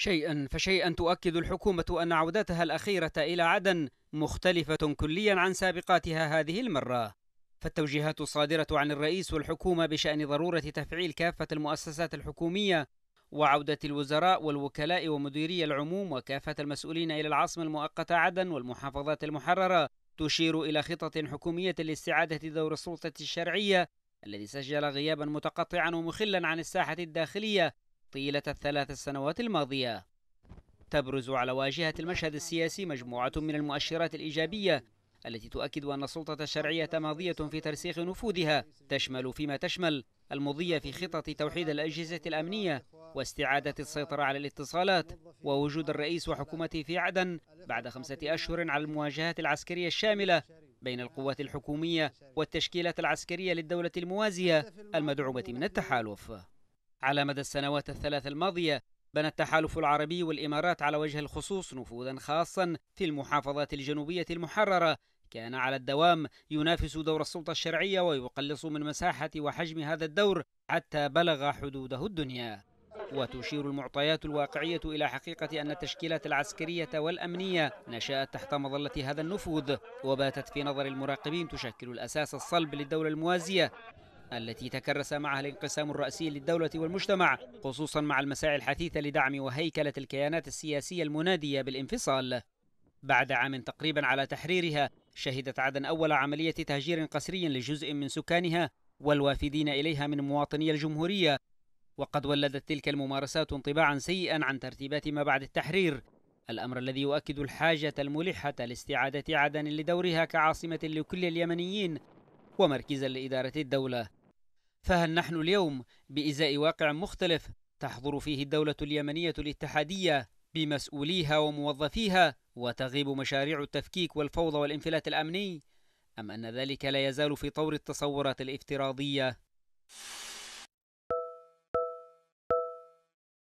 شيئا فشيئا تؤكد الحكومة أن عودتها الأخيرة إلى عدن مختلفة كليا عن سابقاتها هذه المرة فالتوجيهات الصادرة عن الرئيس والحكومة بشأن ضرورة تفعيل كافة المؤسسات الحكومية وعودة الوزراء والوكلاء ومديري العموم وكافة المسؤولين إلى العاصمة المؤقتة عدن والمحافظات المحررة تشير إلى خطط حكومية لاستعادة دور السلطة الشرعية الذي سجل غيابا متقطعا ومخلا عن الساحة الداخلية طيلة الثلاث السنوات الماضية تبرز على واجهة المشهد السياسي مجموعة من المؤشرات الإيجابية التي تؤكد أن السلطة الشرعية ماضية في ترسيخ نفوذها تشمل فيما تشمل المضي في خطط توحيد الأجهزة الأمنية واستعادة السيطرة على الاتصالات ووجود الرئيس وحكومته في عدن بعد خمسة أشهر على المواجهات العسكرية الشاملة بين القوات الحكومية والتشكيلات العسكرية للدولة الموازية المدعومة من التحالف على مدى السنوات الثلاث الماضية بنى التحالف العربي والإمارات على وجه الخصوص نفوذا خاصا في المحافظات الجنوبية المحررة كان على الدوام ينافس دور السلطة الشرعية ويقلص من مساحة وحجم هذا الدور حتى بلغ حدوده الدنيا وتشير المعطيات الواقعية إلى حقيقة أن التشكيلات العسكرية والأمنية نشأت تحت مظلة هذا النفوذ وباتت في نظر المراقبين تشكل الأساس الصلب للدولة الموازية التي تكرس معها الانقسام الرأسي للدولة والمجتمع خصوصا مع المساعي الحثيثة لدعم وهيكلة الكيانات السياسية المنادية بالانفصال بعد عام تقريبا على تحريرها شهدت عدن أول عملية تهجير قسري لجزء من سكانها والوافدين إليها من مواطني الجمهورية وقد ولدت تلك الممارسات انطباعا سيئا عن ترتيبات ما بعد التحرير الأمر الذي يؤكد الحاجة الملحة لاستعادة عدن لدورها كعاصمة لكل اليمنيين ومركزا لإدارة الدولة فهل نحن اليوم بإزاء واقع مختلف تحضر فيه الدولة اليمنية الاتحادية بمسؤوليها وموظفيها وتغيب مشاريع التفكيك والفوضى والانفلات الأمني أم أن ذلك لا يزال في طور التصورات الافتراضية؟